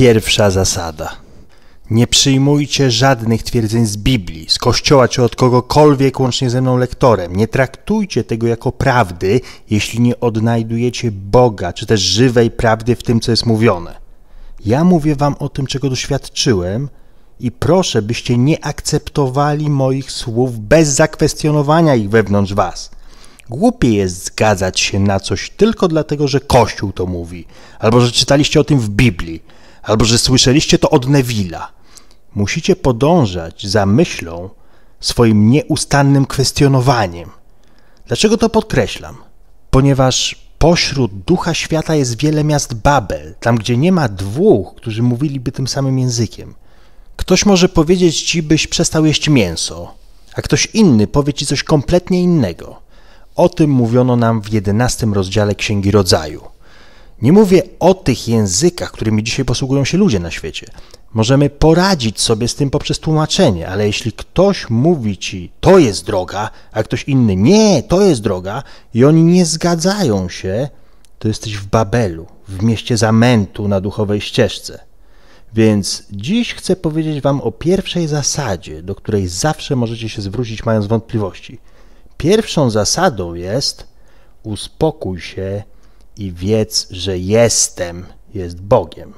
Pierwsza zasada. Nie przyjmujcie żadnych twierdzeń z Biblii, z Kościoła czy od kogokolwiek, łącznie ze mną lektorem. Nie traktujcie tego jako prawdy, jeśli nie odnajdujecie Boga, czy też żywej prawdy w tym, co jest mówione. Ja mówię wam o tym, czego doświadczyłem i proszę, byście nie akceptowali moich słów bez zakwestionowania ich wewnątrz was. Głupie jest zgadzać się na coś tylko dlatego, że Kościół to mówi, albo że czytaliście o tym w Biblii albo że słyszeliście to od Neville'a. Musicie podążać za myślą swoim nieustannym kwestionowaniem. Dlaczego to podkreślam? Ponieważ pośród ducha świata jest wiele miast Babel, tam gdzie nie ma dwóch, którzy mówiliby tym samym językiem. Ktoś może powiedzieć ci, byś przestał jeść mięso, a ktoś inny powie ci coś kompletnie innego. O tym mówiono nam w jedenastym rozdziale Księgi Rodzaju. Nie mówię o tych językach, którymi dzisiaj posługują się ludzie na świecie. Możemy poradzić sobie z tym poprzez tłumaczenie, ale jeśli ktoś mówi ci, to jest droga, a ktoś inny, nie, to jest droga, i oni nie zgadzają się, to jesteś w Babelu, w mieście zamętu na duchowej ścieżce. Więc dziś chcę powiedzieć Wam o pierwszej zasadzie, do której zawsze możecie się zwrócić, mając wątpliwości. Pierwszą zasadą jest uspokój się i wiedz, że jestem jest Bogiem.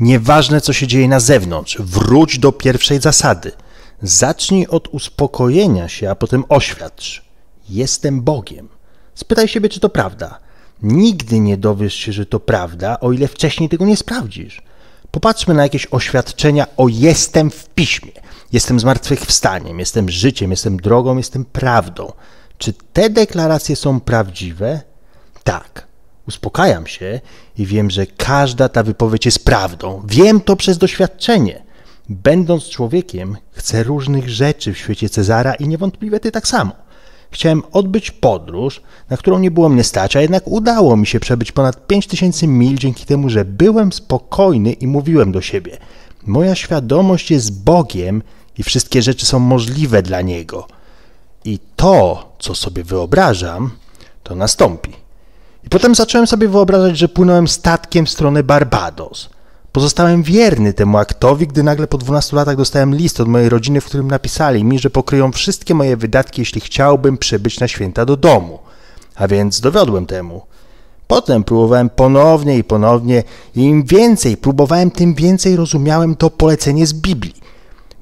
Nieważne, co się dzieje na zewnątrz, wróć do pierwszej zasady. Zacznij od uspokojenia się, a potem oświadcz. Jestem Bogiem. Spytaj siebie, czy to prawda. Nigdy nie dowiesz się, że to prawda, o ile wcześniej tego nie sprawdzisz. Popatrzmy na jakieś oświadczenia o jestem w piśmie. Jestem zmartwychwstaniem, jestem życiem, jestem drogą, jestem prawdą. Czy te deklaracje są prawdziwe? Tak uspokajam się i wiem, że każda ta wypowiedź jest prawdą. Wiem to przez doświadczenie. Będąc człowiekiem, chcę różnych rzeczy w świecie Cezara i niewątpliwie ty tak samo. Chciałem odbyć podróż, na którą nie było mnie stać, a jednak udało mi się przebyć ponad 5000 mil dzięki temu, że byłem spokojny i mówiłem do siebie. Moja świadomość jest Bogiem i wszystkie rzeczy są możliwe dla Niego. I to, co sobie wyobrażam, to nastąpi. I potem zacząłem sobie wyobrażać, że płynąłem statkiem w stronę Barbados. Pozostałem wierny temu aktowi, gdy nagle po 12 latach dostałem list od mojej rodziny, w którym napisali mi, że pokryją wszystkie moje wydatki, jeśli chciałbym przybyć na święta do domu. A więc dowiodłem temu. Potem próbowałem ponownie i ponownie, i im więcej próbowałem, tym więcej rozumiałem to polecenie z Biblii.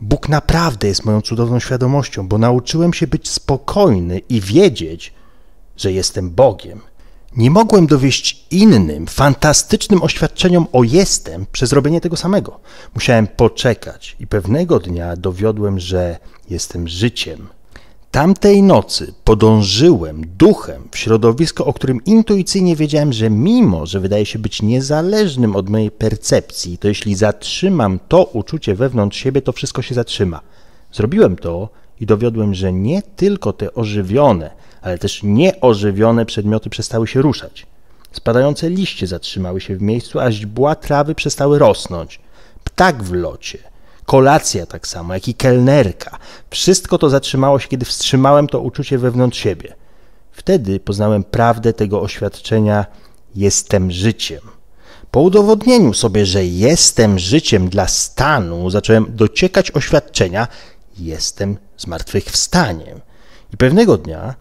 Bóg naprawdę jest moją cudowną świadomością, bo nauczyłem się być spokojny i wiedzieć, że jestem Bogiem nie mogłem dowieść innym fantastycznym oświadczeniom o jestem przez robienie tego samego. Musiałem poczekać i pewnego dnia dowiodłem, że jestem życiem. Tamtej nocy podążyłem duchem w środowisko, o którym intuicyjnie wiedziałem, że mimo, że wydaje się być niezależnym od mojej percepcji, to jeśli zatrzymam to uczucie wewnątrz siebie, to wszystko się zatrzyma. Zrobiłem to i dowiodłem, że nie tylko te ożywione, ale też nieożywione przedmioty przestały się ruszać. Spadające liście zatrzymały się w miejscu, a źdźbła trawy przestały rosnąć. Ptak w locie, kolacja tak samo, jak i kelnerka. Wszystko to zatrzymało się, kiedy wstrzymałem to uczucie wewnątrz siebie. Wtedy poznałem prawdę tego oświadczenia: Jestem życiem. Po udowodnieniu sobie, że jestem życiem dla stanu, zacząłem dociekać oświadczenia: Jestem zmartwychwstaniem. I pewnego dnia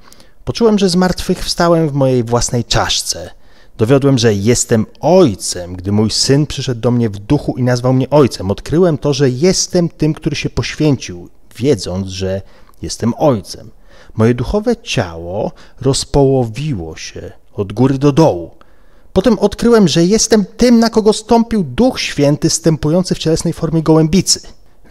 Poczułem, że zmartwychwstałem w mojej własnej czaszce. Dowiodłem, że jestem ojcem, gdy mój syn przyszedł do mnie w duchu i nazwał mnie ojcem. Odkryłem to, że jestem tym, który się poświęcił, wiedząc, że jestem ojcem. Moje duchowe ciało rozpołowiło się od góry do dołu. Potem odkryłem, że jestem tym, na kogo stąpił Duch Święty stępujący w cielesnej formie gołębicy.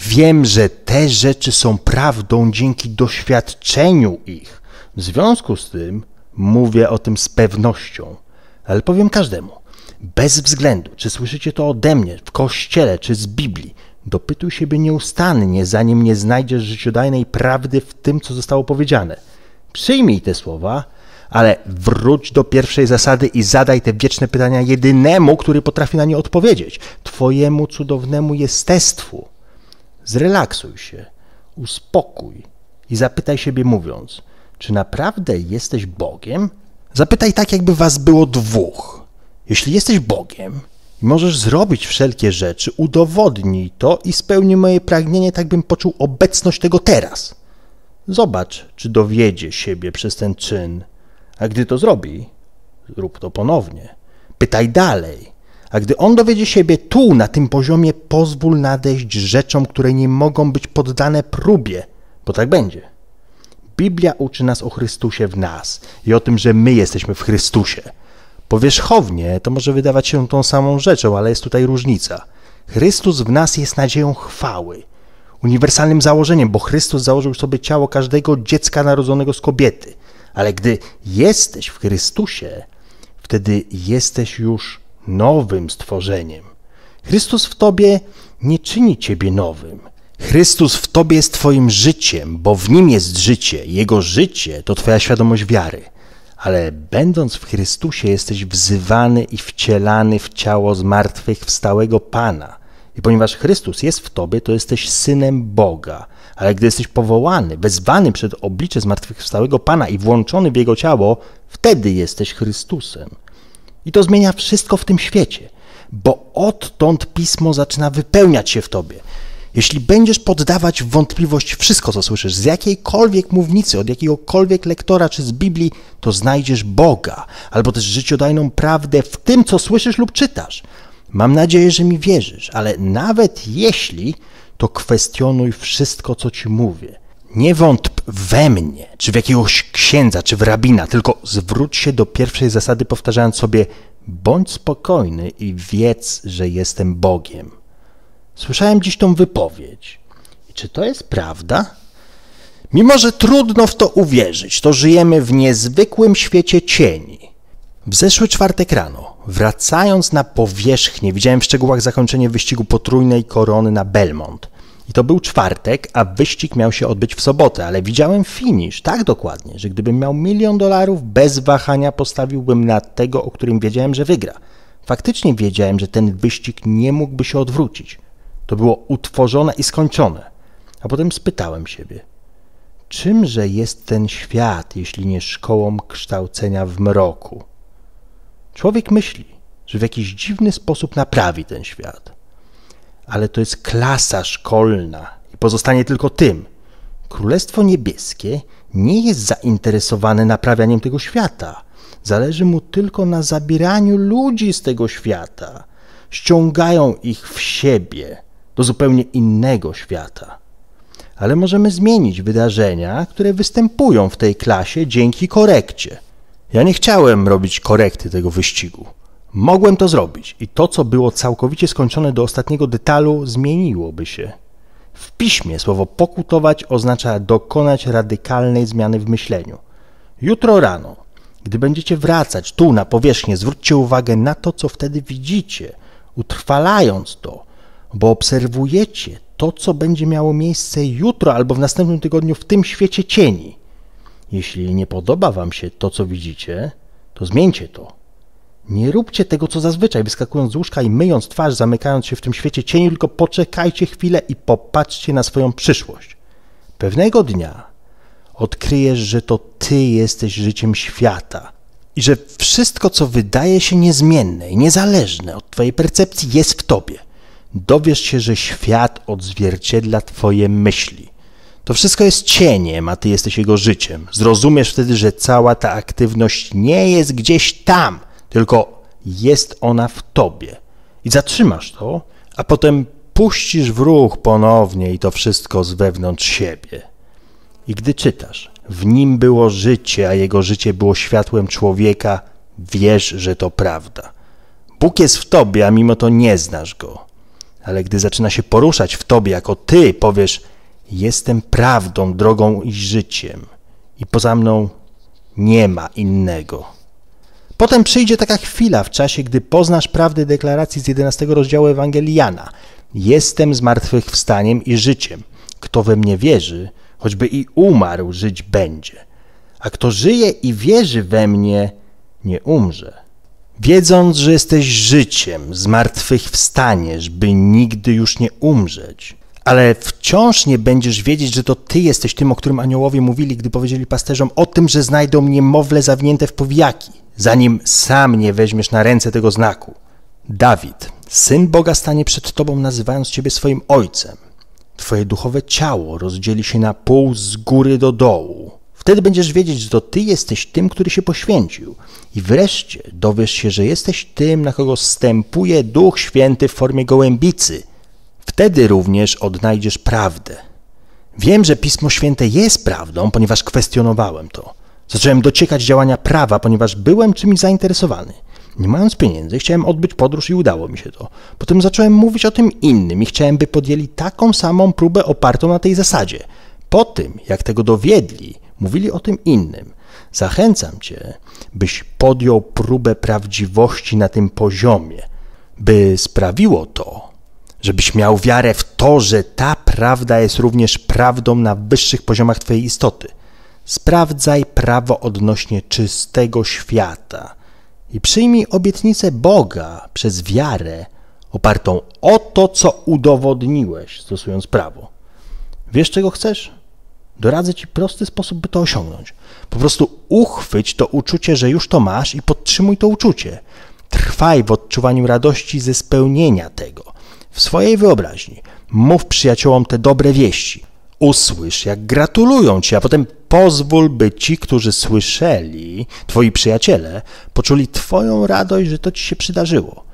Wiem, że te rzeczy są prawdą dzięki doświadczeniu ich. W związku z tym mówię o tym z pewnością, ale powiem każdemu, bez względu, czy słyszycie to ode mnie, w kościele, czy z Biblii, dopytuj siebie nieustannie, zanim nie znajdziesz życiodajnej prawdy w tym, co zostało powiedziane. Przyjmij te słowa, ale wróć do pierwszej zasady i zadaj te wieczne pytania jedynemu, który potrafi na nie odpowiedzieć Twojemu cudownemu jestestwu. Zrelaksuj się, uspokój i zapytaj siebie mówiąc – czy naprawdę jesteś Bogiem? Zapytaj tak, jakby was było dwóch. Jeśli jesteś Bogiem i możesz zrobić wszelkie rzeczy, udowodnij to i spełni moje pragnienie, tak bym poczuł obecność tego teraz. Zobacz, czy dowiedzie siebie przez ten czyn, a gdy to zrobi, zrób to ponownie. Pytaj dalej. A gdy on dowiedzie siebie tu, na tym poziomie, pozwól nadejść rzeczom, które nie mogą być poddane próbie, bo tak będzie. Biblia uczy nas o Chrystusie w nas i o tym, że my jesteśmy w Chrystusie. Powierzchownie to może wydawać się tą samą rzeczą, ale jest tutaj różnica. Chrystus w nas jest nadzieją chwały, uniwersalnym założeniem, bo Chrystus założył sobie ciało każdego dziecka narodzonego z kobiety. Ale gdy jesteś w Chrystusie, wtedy jesteś już nowym stworzeniem. Chrystus w tobie nie czyni ciebie nowym. Chrystus w Tobie jest Twoim życiem, bo w Nim jest życie. Jego życie to Twoja świadomość wiary. Ale będąc w Chrystusie, jesteś wzywany i wcielany w ciało zmartwychwstałego Pana. I ponieważ Chrystus jest w Tobie, to jesteś synem Boga. Ale gdy jesteś powołany, wezwany przed oblicze zmartwychwstałego Pana i włączony w Jego ciało, wtedy jesteś Chrystusem. I to zmienia wszystko w tym świecie, bo odtąd Pismo zaczyna wypełniać się w Tobie. Jeśli będziesz poddawać w wątpliwość wszystko, co słyszysz z jakiejkolwiek mównicy, od jakiegokolwiek lektora czy z Biblii, to znajdziesz Boga albo też życiodajną prawdę w tym, co słyszysz lub czytasz. Mam nadzieję, że mi wierzysz, ale nawet jeśli, to kwestionuj wszystko, co ci mówię. Nie wątp we mnie, czy w jakiegoś księdza, czy w rabina, tylko zwróć się do pierwszej zasady, powtarzając sobie: bądź spokojny i wiedz, że jestem Bogiem. Słyszałem dziś tą wypowiedź. I czy to jest prawda? Mimo, że trudno w to uwierzyć, to żyjemy w niezwykłym świecie cieni. W zeszły czwartek rano, wracając na powierzchnię, widziałem w szczegółach zakończenie wyścigu potrójnej korony na Belmont. I to był czwartek, a wyścig miał się odbyć w sobotę, ale widziałem finisz tak dokładnie, że gdybym miał milion dolarów, bez wahania postawiłbym na tego, o którym wiedziałem, że wygra. Faktycznie wiedziałem, że ten wyścig nie mógłby się odwrócić. To było utworzone i skończone. A potem spytałem siebie, czymże jest ten świat, jeśli nie szkołą kształcenia w mroku? Człowiek myśli, że w jakiś dziwny sposób naprawi ten świat. Ale to jest klasa szkolna i pozostanie tylko tym. Królestwo Niebieskie nie jest zainteresowane naprawianiem tego świata. Zależy mu tylko na zabieraniu ludzi z tego świata. Ściągają ich w siebie do zupełnie innego świata. Ale możemy zmienić wydarzenia, które występują w tej klasie dzięki korekcie. Ja nie chciałem robić korekty tego wyścigu. Mogłem to zrobić i to, co było całkowicie skończone do ostatniego detalu, zmieniłoby się. W piśmie słowo pokutować oznacza dokonać radykalnej zmiany w myśleniu. Jutro rano, gdy będziecie wracać tu na powierzchnię, zwróćcie uwagę na to, co wtedy widzicie, utrwalając to bo obserwujecie to, co będzie miało miejsce jutro albo w następnym tygodniu w tym świecie cieni. Jeśli nie podoba Wam się to, co widzicie, to zmieńcie to. Nie róbcie tego, co zazwyczaj, wyskakując z łóżka i myjąc twarz, zamykając się w tym świecie cieni, tylko poczekajcie chwilę i popatrzcie na swoją przyszłość. Pewnego dnia odkryjesz, że to Ty jesteś życiem świata i że wszystko, co wydaje się niezmienne i niezależne od Twojej percepcji, jest w Tobie – dowiesz się, że świat odzwierciedla Twoje myśli. To wszystko jest cieniem, a Ty jesteś jego życiem. Zrozumiesz wtedy, że cała ta aktywność nie jest gdzieś tam, tylko jest ona w Tobie. I zatrzymasz to, a potem puścisz w ruch ponownie i to wszystko z wewnątrz siebie. I gdy czytasz, w nim było życie, a jego życie było światłem człowieka, wiesz, że to prawda. Bóg jest w tobie, a mimo to nie znasz go ale gdy zaczyna się poruszać w tobie, jako ty powiesz: Jestem prawdą, drogą i życiem, i poza mną nie ma innego. Potem przyjdzie taka chwila w czasie, gdy poznasz prawdę deklaracji z 11 rozdziału Ewangelii Jana. Jestem zmartwychwstaniem i życiem. Kto we mnie wierzy, choćby i umarł, żyć będzie. A kto żyje i wierzy we mnie, nie umrze. Wiedząc, że jesteś życiem, zmartwychwstaniesz, by nigdy już nie umrzeć. Ale wciąż nie będziesz wiedzieć, że to ty jesteś tym, o którym aniołowie mówili, gdy powiedzieli pasterzom o tym, że znajdą niemowlę zawinięte w powijaki, zanim sam nie weźmiesz na ręce tego znaku. Dawid, syn Boga stanie przed tobą, nazywając ciebie swoim ojcem. Twoje duchowe ciało rozdzieli się na pół z góry do dołu, Wtedy będziesz wiedzieć, że to ty jesteś tym, który się poświęcił. I wreszcie dowiesz się, że jesteś tym, na kogo stępuje Duch Święty w formie gołębicy. Wtedy również odnajdziesz prawdę. Wiem, że Pismo Święte jest prawdą, ponieważ kwestionowałem to. Zacząłem dociekać działania prawa, ponieważ byłem czymś zainteresowany. Nie mając pieniędzy, chciałem odbyć podróż i udało mi się to. Potem zacząłem mówić o tym innym i chciałem, by podjęli taką samą próbę opartą na tej zasadzie. Po tym, jak tego dowiedli, mówili o tym innym. Zachęcam cię, byś podjął próbę prawdziwości na tym poziomie, by sprawiło to, żebyś miał wiarę w to, że ta prawda jest również prawdą na wyższych poziomach Twojej istoty. Sprawdzaj prawo odnośnie czystego świata i przyjmij obietnicę Boga przez wiarę opartą o to, co udowodniłeś, stosując prawo. Wiesz, czego chcesz? Doradzę Ci prosty sposób, by to osiągnąć. Po prostu uchwyć to uczucie, że już to masz i podtrzymuj to uczucie. Trwaj w odczuwaniu radości ze spełnienia tego. W swojej wyobraźni mów przyjaciołom te dobre wieści. Usłysz, jak gratulują Ci, a potem pozwól, by ci, którzy słyszeli, Twoi przyjaciele, poczuli Twoją radość, że to Ci się przydarzyło.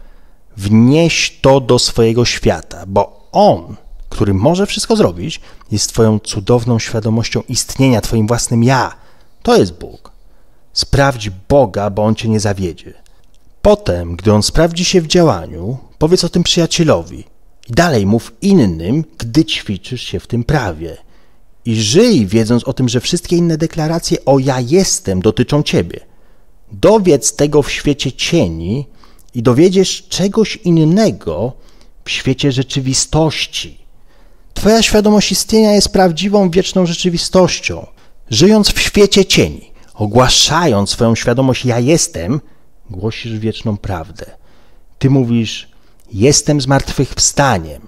Wnieś to do swojego świata, bo on który może wszystko zrobić, jest Twoją cudowną świadomością istnienia, Twoim własnym ja. To jest Bóg. Sprawdź Boga, bo On Cię nie zawiedzie. Potem, gdy On sprawdzi się w działaniu, powiedz o tym przyjacielowi. I dalej mów innym, gdy ćwiczysz się w tym prawie. I żyj wiedząc o tym, że wszystkie inne deklaracje o ja jestem dotyczą Ciebie. Dowiedz tego w świecie cieni i dowiedziesz czegoś innego w świecie rzeczywistości. Twoja świadomość istnienia jest prawdziwą, wieczną rzeczywistością. Żyjąc w świecie cieni, ogłaszając swoją świadomość ja jestem, głosisz wieczną prawdę. Ty mówisz, jestem zmartwychwstaniem.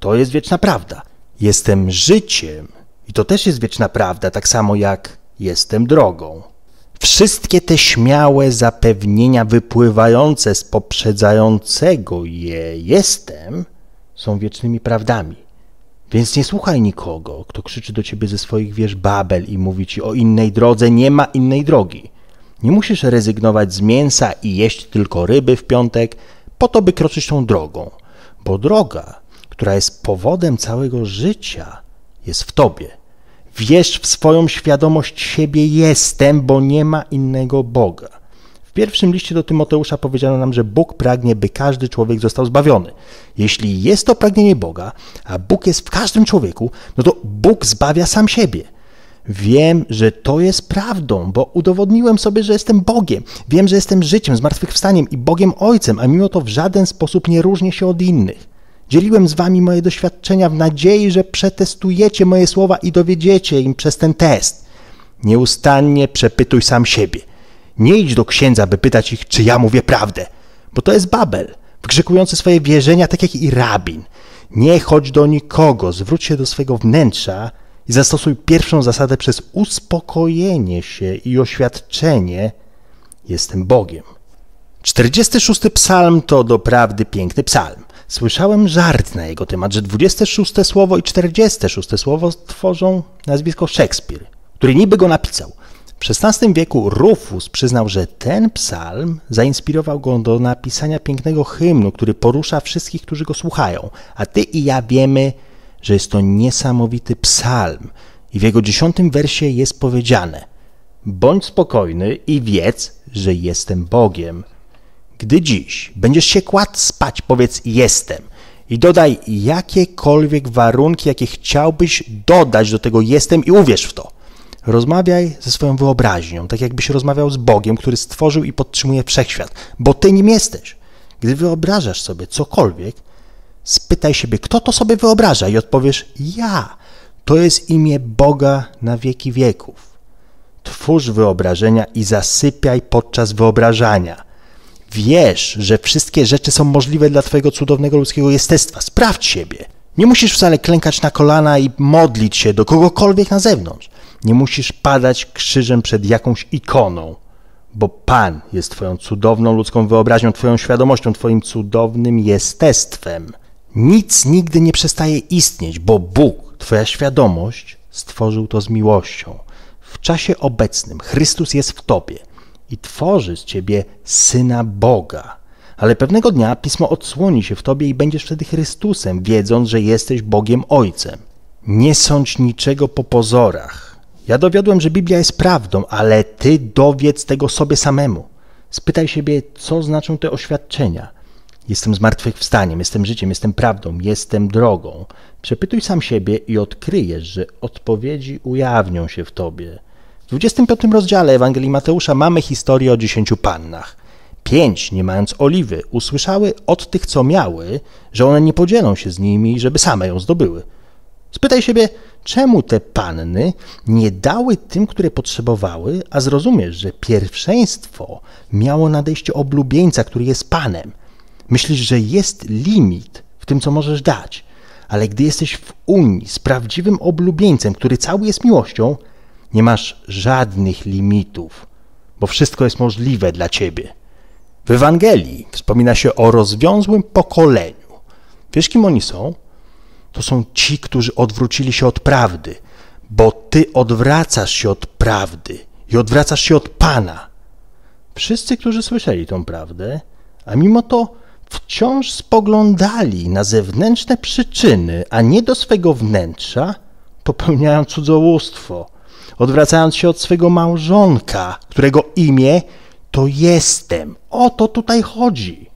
To jest wieczna prawda. Jestem życiem. I to też jest wieczna prawda, tak samo jak jestem drogą. Wszystkie te śmiałe zapewnienia wypływające z poprzedzającego je jestem są wiecznymi prawdami. Więc nie słuchaj nikogo, kto krzyczy do ciebie ze swoich wież Babel i mówi ci o innej drodze, nie ma innej drogi. Nie musisz rezygnować z mięsa i jeść tylko ryby w piątek, po to, by kroczyć tą drogą, bo droga, która jest powodem całego życia, jest w tobie. Wierz w swoją świadomość siebie jestem, bo nie ma innego Boga. W pierwszym liście do Tymoteusza powiedziano nam, że Bóg pragnie, by każdy człowiek został zbawiony. Jeśli jest to pragnienie Boga, a Bóg jest w każdym człowieku, no to Bóg zbawia sam siebie. Wiem, że to jest prawdą, bo udowodniłem sobie, że jestem Bogiem. Wiem, że jestem życiem, zmartwychwstaniem i Bogiem Ojcem, a mimo to w żaden sposób nie różnię się od innych. Dzieliłem z wami moje doświadczenia w nadziei, że przetestujecie moje słowa i dowiedziecie im przez ten test. Nieustannie przepytuj sam siebie. Nie idź do księdza, by pytać ich, czy ja mówię prawdę, bo to jest Babel, wykrzykujący swoje wierzenia tak jak i rabin. Nie chodź do nikogo, zwróć się do swojego wnętrza i zastosuj pierwszą zasadę przez uspokojenie się i oświadczenie: Jestem Bogiem. 46 psalm to doprawdy piękny psalm. Słyszałem żart na jego temat, że 26 słowo i 46 słowo tworzą nazwisko Szekspir, który niby go napisał. W XVI wieku Rufus przyznał, że ten psalm zainspirował go do napisania pięknego hymnu, który porusza wszystkich, którzy go słuchają. A ty i ja wiemy, że jest to niesamowity psalm. I w jego dziesiątym wersie jest powiedziane: Bądź spokojny i wiedz, że jestem Bogiem. Gdy dziś będziesz się kładł spać, powiedz: Jestem. I dodaj jakiekolwiek warunki, jakie chciałbyś dodać do tego jestem, i uwierz w to. Rozmawiaj ze swoją wyobraźnią, tak jakbyś rozmawiał z Bogiem, który stworzył i podtrzymuje wszechświat, bo ty nim jesteś. Gdy wyobrażasz sobie cokolwiek, spytaj siebie, kto to sobie wyobraża i odpowiesz ja. To jest imię Boga na wieki wieków. Twórz wyobrażenia i zasypiaj podczas wyobrażania. Wiesz, że wszystkie rzeczy są możliwe dla Twojego cudownego ludzkiego jestestwa. Sprawdź siebie. Nie musisz wcale klękać na kolana i modlić się do kogokolwiek na zewnątrz. Nie musisz padać krzyżem przed jakąś ikoną, bo Pan jest Twoją cudowną ludzką wyobraźnią, Twoją świadomością, Twoim cudownym jestestwem. Nic nigdy nie przestaje istnieć, bo Bóg, Twoja świadomość, stworzył to z miłością. W czasie obecnym Chrystus jest w Tobie i tworzy z Ciebie Syna Boga. Ale pewnego dnia pismo odsłoni się w Tobie i będziesz wtedy Chrystusem, wiedząc, że jesteś Bogiem Ojcem. Nie sądź niczego po pozorach ja dowiodłem, że Biblia jest prawdą, ale ty dowiedz tego sobie samemu. Spytaj siebie, co znaczą te oświadczenia. Jestem zmartwychwstaniem, jestem życiem, jestem prawdą, jestem drogą. Przepytuj sam siebie i odkryjesz, że odpowiedzi ujawnią się w tobie. W 25 rozdziale Ewangelii Mateusza mamy historię o dziesięciu pannach. Pięć, nie mając oliwy, usłyszały od tych, co miały, że one nie podzielą się z nimi, żeby same ją zdobyły. Spytaj siebie, czemu te panny nie dały tym, które potrzebowały, a zrozumiesz, że pierwszeństwo miało nadejście oblubieńca, który jest panem. Myślisz, że jest limit w tym, co możesz dać, ale gdy jesteś w Unii z prawdziwym oblubieńcem, który cały jest miłością, nie masz żadnych limitów, bo wszystko jest możliwe dla ciebie. W Ewangelii wspomina się o rozwiązłym pokoleniu. Wiesz, kim oni są? to są ci, którzy odwrócili się od prawdy, bo Ty odwracasz się od prawdy i odwracasz się od Pana. Wszyscy, którzy słyszeli tą prawdę, a mimo to wciąż spoglądali na zewnętrzne przyczyny, a nie do swego wnętrza, popełniają cudzołóstwo, odwracając się od swego małżonka, którego imię to jestem. O to tutaj chodzi.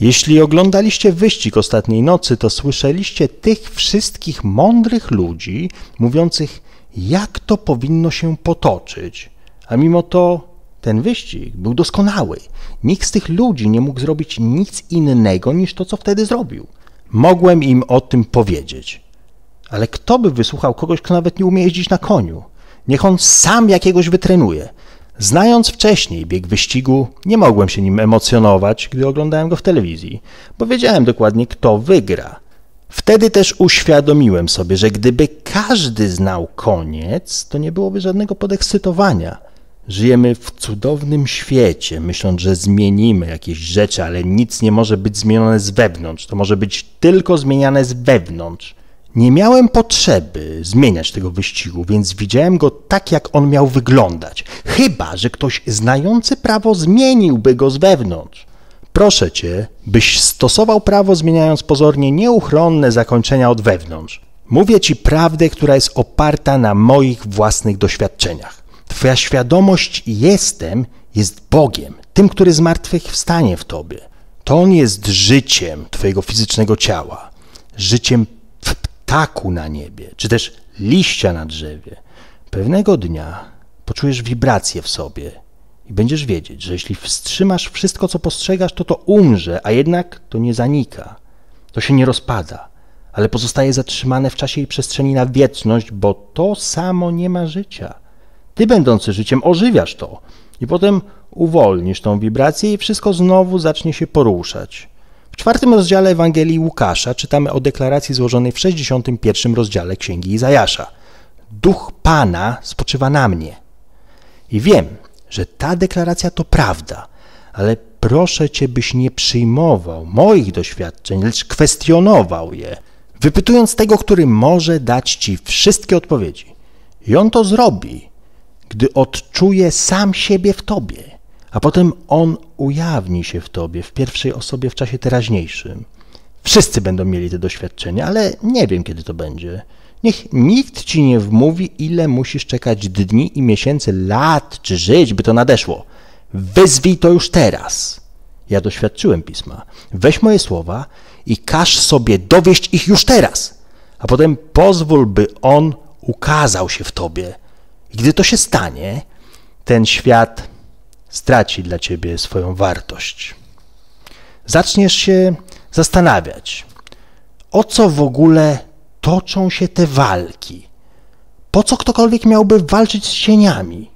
Jeśli oglądaliście wyścig ostatniej nocy, to słyszeliście tych wszystkich mądrych ludzi mówiących, jak to powinno się potoczyć. A mimo to ten wyścig był doskonały. Nikt z tych ludzi nie mógł zrobić nic innego niż to, co wtedy zrobił. Mogłem im o tym powiedzieć. Ale kto by wysłuchał kogoś, kto nawet nie umie jeździć na koniu? Niech on sam jakiegoś wytrenuje. Znając wcześniej bieg wyścigu, nie mogłem się nim emocjonować, gdy oglądałem go w telewizji, bo wiedziałem dokładnie, kto wygra. Wtedy też uświadomiłem sobie, że gdyby każdy znał koniec, to nie byłoby żadnego podekscytowania. Żyjemy w cudownym świecie, myśląc, że zmienimy jakieś rzeczy, ale nic nie może być zmienione z wewnątrz. To może być tylko zmieniane z wewnątrz. Nie miałem potrzeby zmieniać tego wyścigu, więc widziałem go tak, jak on miał wyglądać. Chyba, że ktoś znający prawo zmieniłby go z wewnątrz. Proszę cię, byś stosował prawo zmieniając pozornie nieuchronne zakończenia od wewnątrz. Mówię ci prawdę, która jest oparta na moich własnych doświadczeniach. Twoja świadomość jestem jest Bogiem, tym, który zmartwychwstanie w tobie. To on jest życiem twojego fizycznego ciała, życiem ptaku na niebie, czy też liścia na drzewie, pewnego dnia poczujesz wibrację w sobie i będziesz wiedzieć, że jeśli wstrzymasz wszystko, co postrzegasz, to to umrze, a jednak to nie zanika, to się nie rozpada, ale pozostaje zatrzymane w czasie i przestrzeni na wieczność, bo to samo nie ma życia. Ty, będący życiem, ożywiasz to i potem uwolnisz tą wibrację i wszystko znowu zacznie się poruszać. W czwartym rozdziale Ewangelii Łukasza czytamy o deklaracji złożonej w 61 rozdziale Księgi Izajasza. Duch Pana spoczywa na mnie. I wiem, że ta deklaracja to prawda, ale proszę Cię, byś nie przyjmował moich doświadczeń, lecz kwestionował je, wypytując tego, który może dać Ci wszystkie odpowiedzi. I on to zrobi, gdy odczuje sam siebie w Tobie a potem On ujawni się w Tobie, w pierwszej osobie, w czasie teraźniejszym. Wszyscy będą mieli te doświadczenia, ale nie wiem, kiedy to będzie. Niech nikt ci nie wmówi, ile musisz czekać dni i miesięcy, lat czy żyć, by to nadeszło. Wyzwij to już teraz. Ja doświadczyłem pisma. Weź moje słowa i każ sobie dowieść ich już teraz, a potem pozwól, by on ukazał się w tobie. I gdy to się stanie, ten świat straci dla ciebie swoją wartość. Zaczniesz się zastanawiać, o co w ogóle toczą się te walki. Po co ktokolwiek miałby walczyć z cieniami?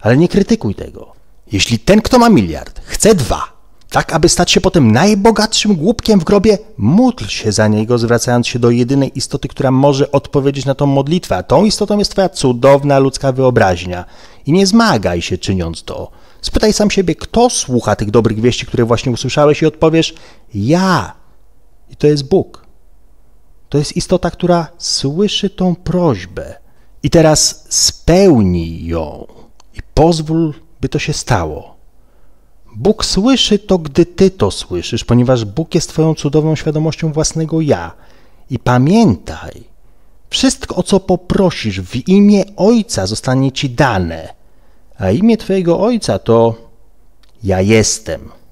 Ale nie krytykuj tego. Jeśli ten, kto ma miliard, chce dwa, tak aby stać się potem najbogatszym głupkiem w grobie, módl się za niego, zwracając się do jedynej istoty, która może odpowiedzieć na tą modlitwę. A tą istotą jest twoja cudowna ludzka wyobraźnia. I nie zmagaj się czyniąc to. Spytaj sam siebie, kto słucha tych dobrych wieści, które właśnie usłyszałeś, i odpowiesz: Ja. I to jest Bóg. To jest istota, która słyszy tą prośbę. I teraz spełnij ją i pozwól, by to się stało. Bóg słyszy to, gdy ty to słyszysz, ponieważ Bóg jest twoją cudowną świadomością własnego ja. I pamiętaj, wszystko, o co poprosisz w imię Ojca, zostanie ci dane a imię Twojego Ojca to ja jestem.